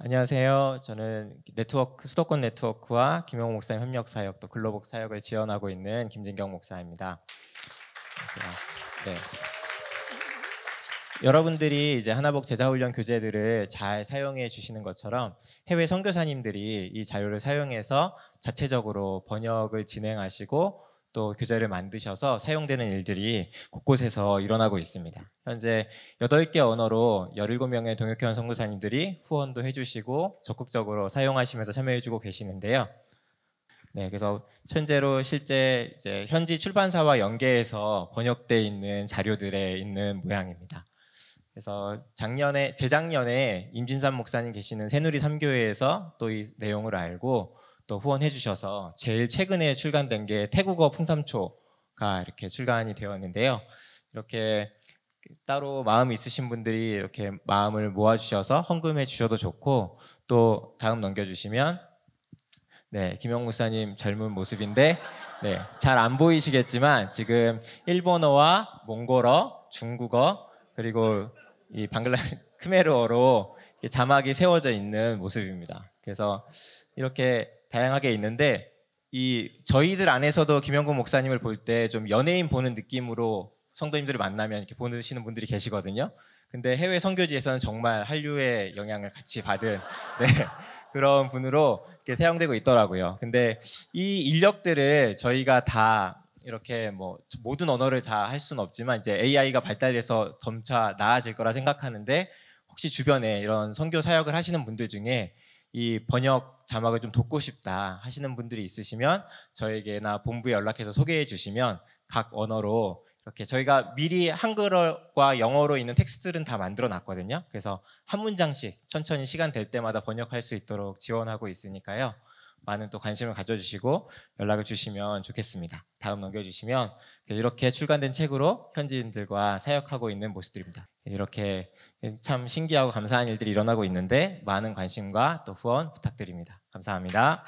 안녕하세요. 저는 네트워크 수도권 네트워크와 김영호 목사님 협력 사역 또 글로복 사역을 지원하고 있는 김진경 목사입니다. 네. 여러분들이 이제 하나복 제자훈련 교재들을 잘 사용해 주시는 것처럼 해외 선교사님들이 이 자료를 사용해서 자체적으로 번역을 진행하시고 또 교재를 그 만드셔서 사용되는 일들이 곳곳에서 일어나고 있습니다. 현재 8개 언어로 17명의 동역회원 선교사님들이 후원도 해주시고 적극적으로 사용하시면서 참여해주고 계시는데요. 네, 그래서 현재로 실제 이제 현지 출판사와 연계해서 번역돼 있는 자료들에 있는 모양입니다. 그래서 작년에 재작년에 임진삼 목사님 계시는 새누리 삼교회에서 또 이 내용을 알고 또 후원해 주셔서 제일 최근에 출간된 게 태국어 풍삼초가 이렇게 출간이 되었는데요. 이렇게 따로 마음 있으신 분들이 이렇게 마음을 모아 주셔서 헌금해 주셔도 좋고 또 다음 넘겨 주시면 네, 김영 국사님 젊은 모습인데 네, 잘 안 보이시겠지만 지금 일본어와 몽골어, 중국어 그리고 이 방글라 크메르어로 자막이 세워져 있는 모습입니다. 그래서 이렇게 다양하게 있는데 이 저희들 안에서도 김영곤 목사님을 볼 때 좀 연예인 보는 느낌으로 성도님들을 만나면 이렇게 보시는 분들이 계시거든요. 근데 해외 선교지에서는 정말 한류의 영향을 같이 받은 네, 그런 분으로 이렇게 사용되고 있더라고요. 근데 이 인력들을 저희가 다 이렇게 뭐 모든 언어를 다 할 수는 없지만 이제 AI가 발달돼서 점차 나아질 거라 생각하는데 혹시 주변에 이런 선교 사역을 하시는 분들 중에 이 번역 자막을 좀 돕고 싶다 하시는 분들이 있으시면 저에게나 본부에 연락해서 소개해 주시면 각 언어로 이렇게 저희가 미리 한글과 영어로 있는 텍스트들은 다 만들어 놨거든요. 그래서 한 문장씩 천천히 시간 될 때마다 번역할 수 있도록 지원하고 있으니까요. 많은 또 관심을 가져주시고 연락을 주시면 좋겠습니다. 다음 넘겨주시면 이렇게 출간된 책으로 현지인들과 사역하고 있는 모습들입니다. 이렇게 참 신기하고 감사한 일들이 일어나고 있는데 많은 관심과 또 후원 부탁드립니다. 감사합니다.